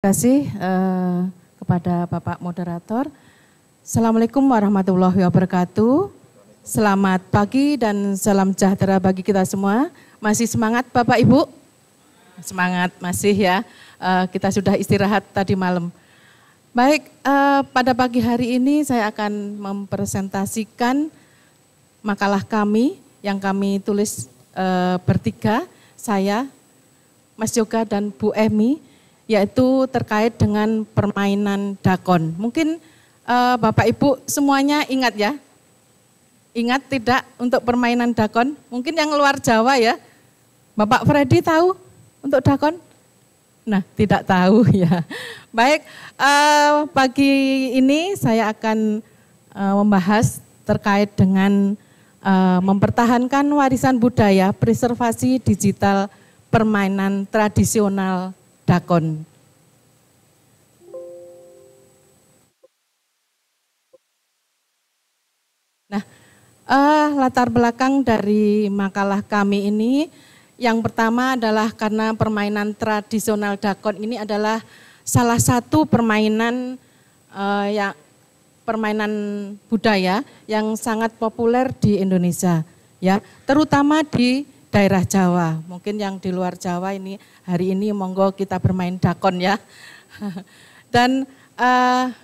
Terima kasih eh, kepada Bapak Moderator. Assalamualaikum warahmatullahi wabarakatuh. Selamat pagi dan salam sejahtera bagi kita semua. Masih semangat Bapak Ibu? Semangat masih ya. Eh, kita sudah istirahat tadi malam. Baik, eh, pada pagi hari ini saya akan mempresentasikan makalah kami yang kami tulis eh, bertiga, saya, Mas Yoga dan Bu Emi yaitu terkait dengan permainan dakon. Mungkin uh, Bapak Ibu semuanya ingat ya. Ingat tidak untuk permainan dakon? Mungkin yang luar Jawa ya. Bapak Freddy tahu untuk dakon? Nah, tidak tahu ya. Baik, uh, pagi ini saya akan uh, membahas terkait dengan uh, mempertahankan warisan budaya, preservasi digital, permainan tradisional dakon. Uh, latar belakang dari makalah kami ini yang pertama adalah karena permainan tradisional dakon ini adalah salah satu permainan uh, eh, yang permainan budaya yang sangat populer di Indonesia ya, terutama di daerah Jawa. Mungkin yang di luar Jawa ini hari ini monggo kita bermain dakon ya. Dan uh,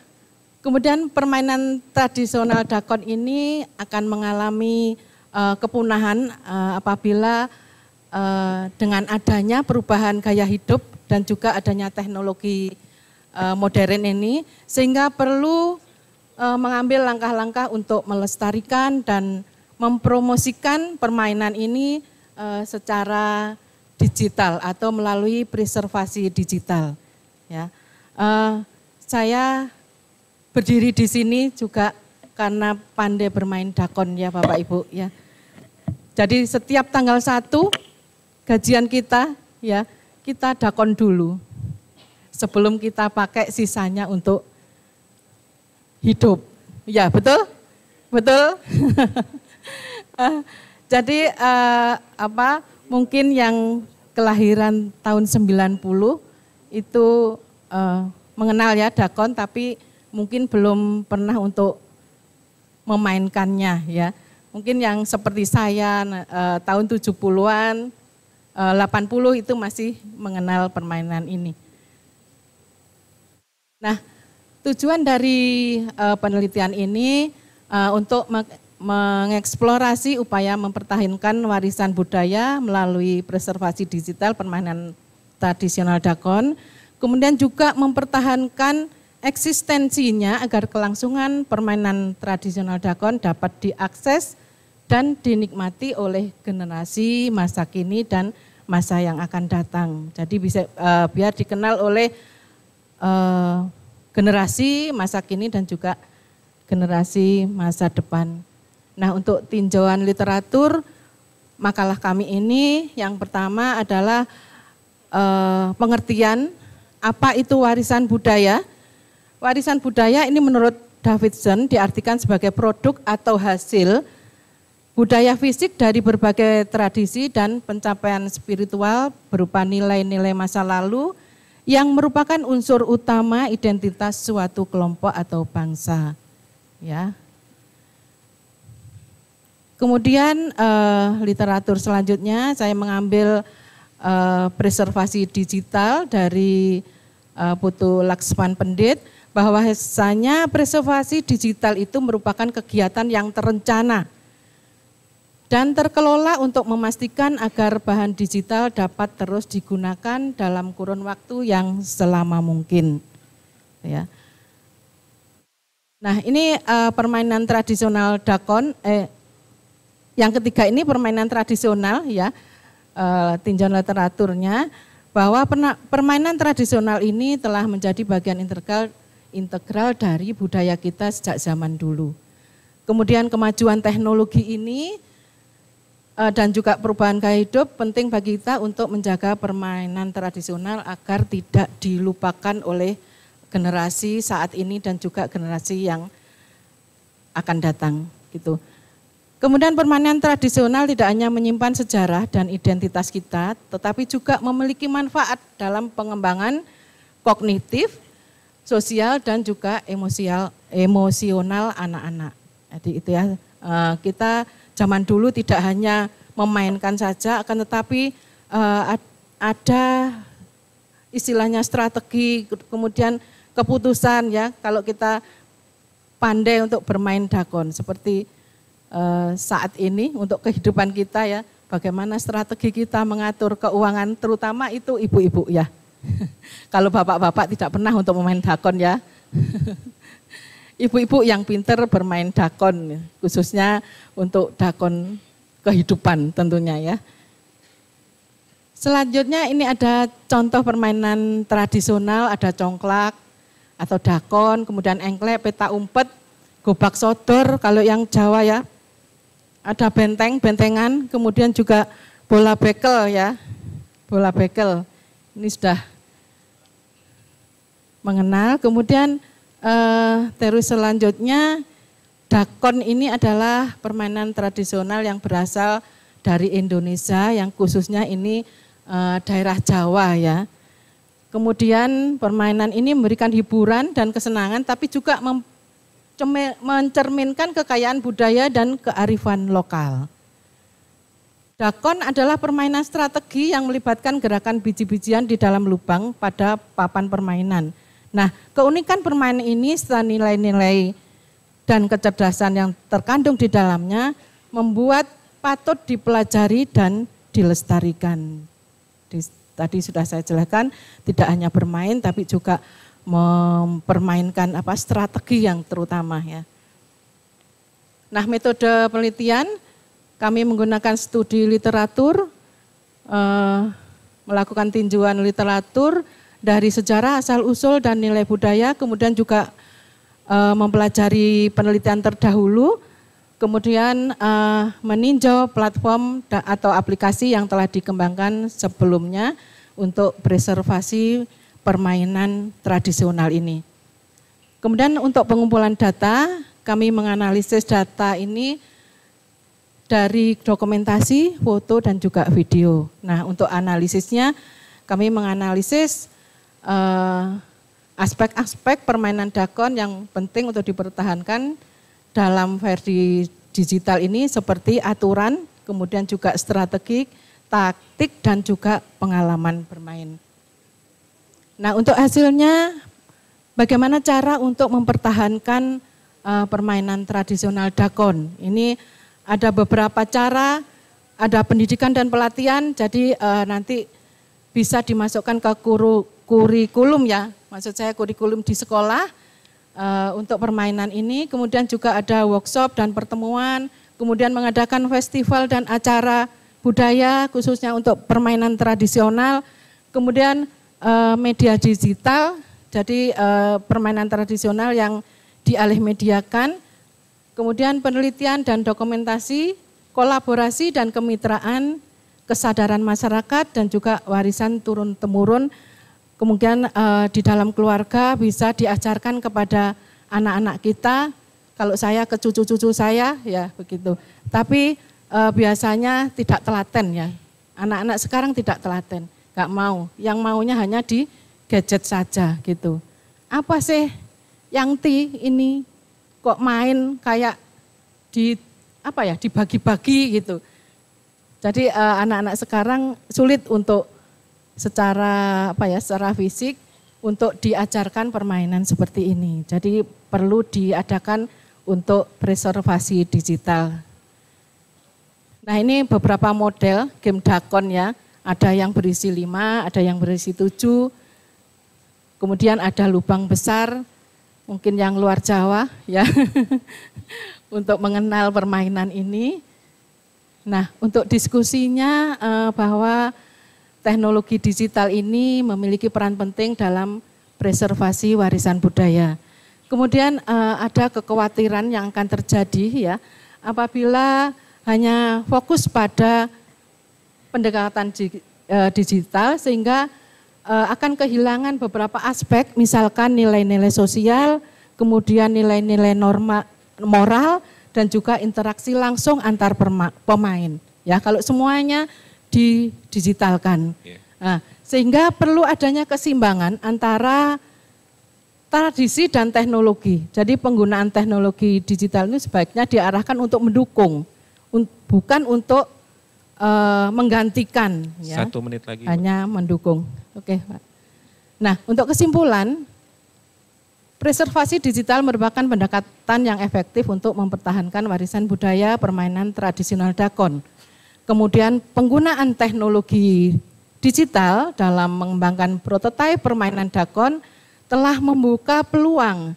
Kemudian permainan tradisional dakon ini akan mengalami uh, kepunahan uh, apabila uh, dengan adanya perubahan gaya hidup dan juga adanya teknologi uh, modern ini sehingga perlu uh, mengambil langkah-langkah untuk melestarikan dan mempromosikan permainan ini uh, secara digital atau melalui preservasi digital ya. Uh, saya berdiri di sini juga karena pandai bermain dakon ya Bapak Ibu ya. Jadi setiap tanggal 1 gajian kita ya kita dakon dulu sebelum kita pakai sisanya untuk hidup. Ya, betul? Betul? Ah, jadi eh, apa mungkin yang kelahiran tahun 90 itu eh, mengenal ya dakon tapi mungkin belum pernah untuk memainkannya ya. Mungkin yang seperti saya eh, tahun 70-an, 80 eh, itu masih mengenal permainan ini. Nah, tujuan dari eh, penelitian ini untuk mengeksplorasi upaya mempertahankan warisan budaya melalui preservasi digital permainan tradisional dakon, kemudian juga mempertahankan eksistensinya agar kelangsungan permainan tradisional dakon dapat diakses dan dinikmati oleh generasi masa kini dan masa yang akan datang. Jadi bisa uh, biar dikenal oleh uh, generasi masa kini dan juga generasi masa depan. Nah, untuk tinjauan literatur makalah kami ini yang pertama adalah uh, pengertian apa itu warisan budaya warisan budaya ini menurut Davidson diartikan sebagai produk atau hasil budaya fisik dari berbagai tradisi dan pencapaian spiritual berupa nilai-nilai masa lalu yang merupakan unsur utama identitas suatu kelompok atau bangsa. Ya. Kemudian eh, literatur selanjutnya saya mengambil eh, preservasi digital dari Eh, Putu Laksman Pendit bahwa hasilnya preservasi digital itu merupakan kegiatan yang terencana dan terkelola untuk memastikan agar bahan digital dapat terus digunakan dalam kurun waktu yang selama mungkin. Ya. Nah ini uh, permainan tradisional dakon. Eh, yang ketiga ini permainan tradisional ya uh, tinjauan literaturnya bahwa permainan tradisional ini telah menjadi bagian integral integral dari budaya kita sejak zaman dulu. Kemudian kemajuan teknologi ini eh, dan juga perubahan gaya hidup penting bagi kita untuk menjaga permainan tradisional agar tidak dilupakan oleh generasi saat ini dan juga generasi yang akan datang gitu. Kemudian permainan tradisional tidak hanya menyimpan sejarah dan identitas kita, tetapi juga memiliki manfaat dalam pengembangan kognitif, sosial dan juga emosial, emosional anak-anak. Jadi itu ya eh, kita zaman dulu tidak hanya memainkan saja, akan tetapi eh, ada istilahnya strategi, kemudian keputusan ya kalau kita pandai untuk bermain dakon seperti Eh, saat ini untuk kehidupan kita ya. Bagaimana strategi kita mengatur keuangan terutama itu ibu-ibu ya. Kalau bapak-bapak tidak pernah untuk memain dakon ya. Ibu-ibu yang pinter bermain dakon khususnya untuk dakon kehidupan tentunya ya. Selanjutnya ini ada contoh permainan tradisional, ada congklak atau dakon, kemudian engklek, peta umpet, gobak sodor kalau yang Jawa ya, ada benteng, bentengan, kemudian juga bola bekel ya, bola bekel. Ini sudah mengenal. Kemudian eh, terus selanjutnya dakon ini adalah permainan tradisional yang berasal dari Indonesia, yang khususnya ini eh, daerah Jawa ya. Kemudian permainan ini memberikan hiburan dan kesenangan, tapi juga mem mencerminkan kekayaan budaya dan kearifan lokal. Dakon adalah permainan strategi yang melibatkan gerakan biji-bijian di dalam lubang pada papan permainan. Nah, keunikan permainan ini setelah nilai-nilai dan kecerdasan yang terkandung di dalamnya membuat patut dipelajari dan dilestarikan. tadi sudah saya jelaskan, tidak hanya bermain tapi juga mempermainkan apa strategi yang terutama ya. Nah, metode penelitian kami menggunakan studi literatur eh, melakukan tinjauan literatur dari sejarah asal-usul dan nilai budaya, kemudian juga eh, mempelajari penelitian terdahulu, kemudian eh, meninjau platform atau aplikasi yang telah dikembangkan sebelumnya untuk preservasi permainan tradisional ini. Kemudian untuk pengumpulan data, kami menganalisis data ini dari dokumentasi, foto, dan juga video. Nah, untuk analisisnya, kami menganalisis eh, aspek-aspek eh, permainan dakon yang penting untuk dipertahankan dalam versi digital ini seperti aturan, kemudian juga strategi, taktik, dan juga pengalaman bermain. Nah, untuk hasilnya bagaimana cara untuk mempertahankan uh, permainan tradisional dakon? Ini ada beberapa cara, ada pendidikan dan pelatihan, jadi uh, nanti bisa dimasukkan ke kuru, kurikulum ya, maksud saya kurikulum di sekolah uh, untuk permainan ini. Kemudian juga ada workshop dan pertemuan, kemudian mengadakan festival dan acara budaya khususnya untuk permainan tradisional. Kemudian uh, media digital, jadi uh, permainan tradisional yang dialih mediakan, kemudian penelitian dan dokumentasi, kolaborasi dan kemitraan, kesadaran masyarakat dan juga warisan turun temurun. Kemudian uh, di dalam keluarga bisa diajarkan kepada anak-anak kita, kalau saya ke cucu-cucu saya ya begitu. Tapi uh, biasanya tidak telaten ya. Anak-anak sekarang tidak telaten nggak mau. Yang maunya hanya di gadget saja gitu. Apa sih yang ti ini kok main kayak di apa ya dibagi-bagi gitu. Jadi eh, anak-anak uh, anak sekarang sulit untuk secara apa ya secara fisik untuk diajarkan permainan seperti ini. Jadi perlu diadakan untuk preservasi digital. Nah ini beberapa model game dakon ya ada yang berisi lima, ada yang berisi tujuh. Kemudian ada lubang besar, mungkin yang luar Jawa ya, untuk mengenal permainan ini. Nah, untuk diskusinya eh, bahwa teknologi digital ini memiliki peran penting dalam preservasi warisan budaya. Kemudian eh, ada kekhawatiran yang akan terjadi ya apabila hanya fokus pada pendekatan e, digital sehingga e, akan kehilangan beberapa aspek misalkan nilai-nilai sosial, kemudian nilai-nilai norma moral dan juga interaksi langsung antar pemain. Ya, kalau semuanya didigitalkan. Iya. Nah, sehingga perlu adanya kesimbangan antara tradisi dan teknologi. Jadi penggunaan teknologi digital ini sebaiknya diarahkan untuk mendukung, bukan untuk uh, menggantikan. Ya. menit lagi. Hanya mendukung. Oke, Pak. Nah, untuk kesimpulan, preservasi digital merupakan pendekatan yang efektif untuk mempertahankan warisan budaya permainan tradisional dakon. Kemudian penggunaan teknologi digital dalam mengembangkan prototipe permainan dakon telah membuka peluang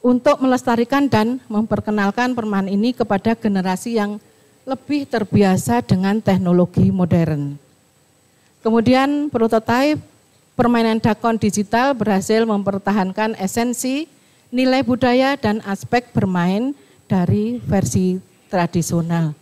untuk melestarikan dan memperkenalkan permainan ini kepada generasi yang lebih terbiasa dengan teknologi modern. Kemudian prototipe permainan dakon digital berhasil mempertahankan esensi, nilai budaya dan aspek bermain dari versi tradisional.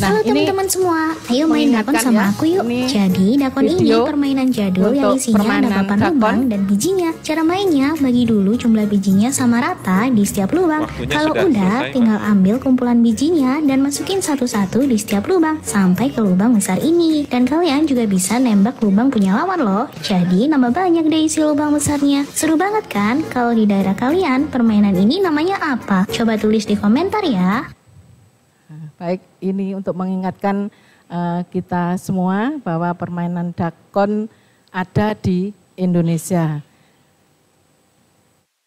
Nah, Halo teman-teman semua, ayo main dakon ya sama ya, aku yuk. Ini Jadi dakon ini permainan jadul yang isinya ada 8 lubang dan bijinya. Cara mainnya bagi dulu jumlah bijinya sama rata di setiap lubang. Waktunya Kalau udah selesai, tinggal ambil kumpulan bijinya dan masukin satu-satu di setiap lubang sampai ke lubang besar ini. Dan kalian juga bisa nembak lubang punya lawan loh. Jadi nama banyak deh isi lubang besarnya. Seru banget kan? Kalau di daerah kalian permainan ini namanya apa? Coba tulis di komentar ya. Baik, ini untuk mengingatkan uh, kita semua bahwa permainan dakon ada di Indonesia.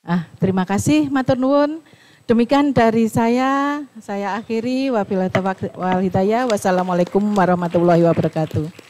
Ah, terima kasih matur nuwun. Demikian dari saya, saya akhiri wabillahi taufiq wal hidayah. Wassalamualaikum warahmatullahi wabarakatuh.